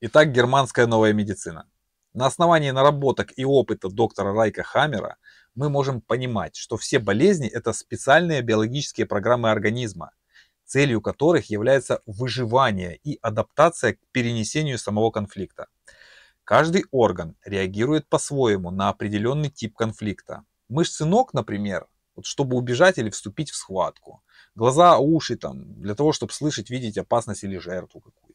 Итак, германская новая медицина. На основании наработок и опыта доктора Райка Хаммера мы можем понимать, что все болезни – это специальные биологические программы организма, целью которых является выживание и адаптация к перенесению самого конфликта. Каждый орган реагирует по-своему на определенный тип конфликта. Мышцы ног, например, вот чтобы убежать или вступить в схватку. Глаза, уши там, для того, чтобы слышать, видеть опасность или жертву какую-то.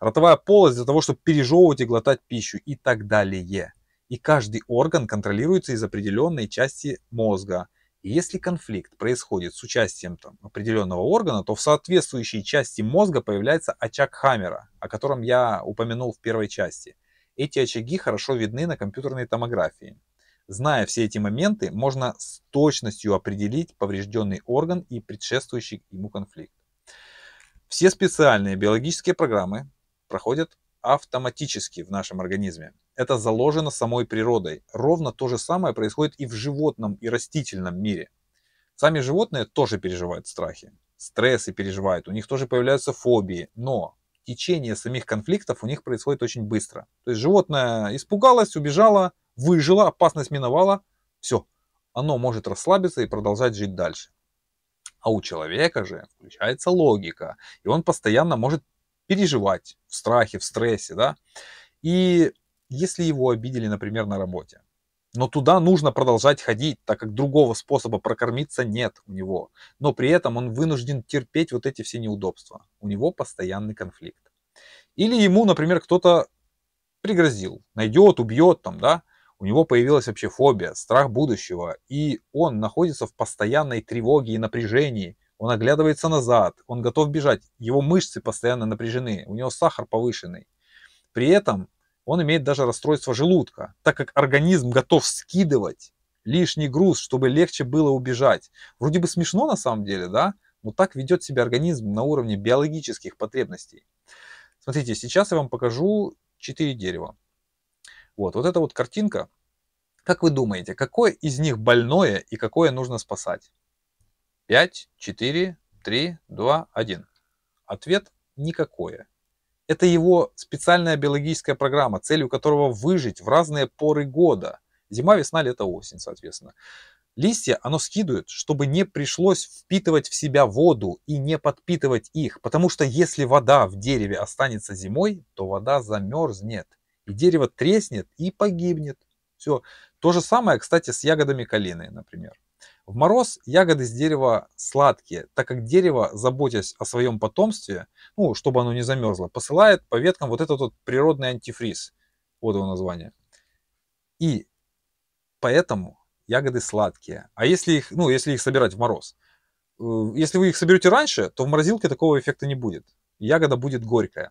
Ротовая полость для того, чтобы пережевывать и глотать пищу и так далее. И каждый орган контролируется из определенной части мозга. И если конфликт происходит с участием там, определенного органа, то в соответствующей части мозга появляется очаг Хаммера, о котором я упомянул в первой части. Эти очаги хорошо видны на компьютерной томографии. Зная все эти моменты, можно с точностью определить поврежденный орган и предшествующий ему конфликт. Все специальные биологические программы проходят автоматически в нашем организме. Это заложено самой природой. Ровно то же самое происходит и в животном и растительном мире. Сами животные тоже переживают страхи, стрессы переживают, у них тоже появляются фобии, но течение самих конфликтов у них происходит очень быстро. То есть животное испугалось, убежало, выжило, опасность миновала, все, оно может расслабиться и продолжать жить дальше. А у человека же включается логика, и он постоянно может переживать в страхе, в стрессе, да. И если его обидели, например, на работе, но туда нужно продолжать ходить, так как другого способа прокормиться нет у него. Но при этом он вынужден терпеть вот эти все неудобства. У него постоянный конфликт. Или ему, например, кто-то пригрозил, найдет, убьет там, да, у него появилась вообще фобия, страх будущего, и он находится в постоянной тревоге и напряжении. Он оглядывается назад, он готов бежать, его мышцы постоянно напряжены, у него сахар повышенный. При этом он имеет даже расстройство желудка, так как организм готов скидывать лишний груз, чтобы легче было убежать. Вроде бы смешно на самом деле, да? Но так ведет себя организм на уровне биологических потребностей. Смотрите, сейчас я вам покажу 4 дерева. Вот, вот эта вот картинка. Как вы думаете, какое из них больное и какое нужно спасать? 5, 4, 3, 2, 1. Ответ – никакое. Это его специальная биологическая программа, целью которого выжить в разные поры года. Зима, весна, лето, осень, соответственно. Листья оно скидывает, чтобы не пришлось впитывать в себя воду и не подпитывать их, потому что если вода в дереве останется зимой, то вода замерзнет и дерево треснет и погибнет. Все. То же самое, кстати, с ягодами калины, например. В мороз ягоды с дерева сладкие, так как дерево, заботясь о своем потомстве, ну, чтобы оно не замерзло, посылает по веткам вот этот вот природный антифриз. Вот его название. И поэтому ягоды сладкие. А если их, ну, если их собирать в мороз, э, если вы их соберете раньше, то в морозилке такого эффекта не будет. Ягода будет горькая.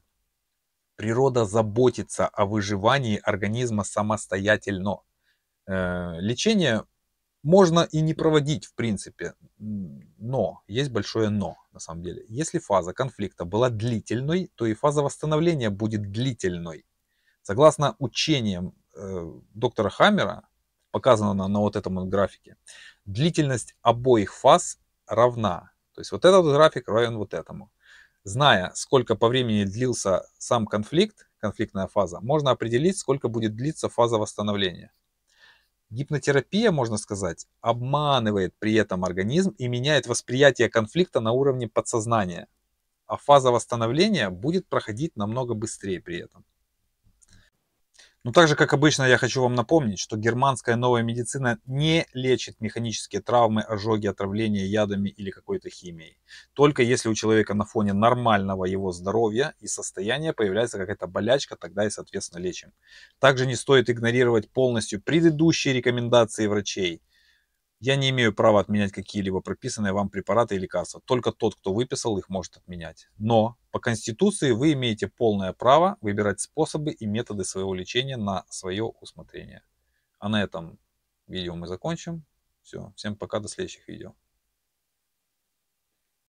Природа заботится о выживании организма самостоятельно. Э, лечение можно и не проводить, в принципе, но, есть большое но, на самом деле. Если фаза конфликта была длительной, то и фаза восстановления будет длительной. Согласно учениям э, доктора Хаммера, показано на вот этом графике, длительность обоих фаз равна. То есть вот этот график равен вот этому. Зная, сколько по времени длился сам конфликт, конфликтная фаза, можно определить, сколько будет длиться фаза восстановления. Гипнотерапия, можно сказать, обманывает при этом организм и меняет восприятие конфликта на уровне подсознания. А фаза восстановления будет проходить намного быстрее при этом. Но ну, также, как обычно, я хочу вам напомнить, что германская новая медицина не лечит механические травмы, ожоги, отравления ядами или какой-то химией. Только если у человека на фоне нормального его здоровья и состояния появляется какая-то болячка, тогда и, соответственно, лечим. Также не стоит игнорировать полностью предыдущие рекомендации врачей. Я не имею права отменять какие-либо прописанные вам препараты и лекарства. Только тот, кто выписал их, может отменять. Но по Конституции вы имеете полное право выбирать способы и методы своего лечения на свое усмотрение. А на этом видео мы закончим. Все, всем пока, до следующих видео.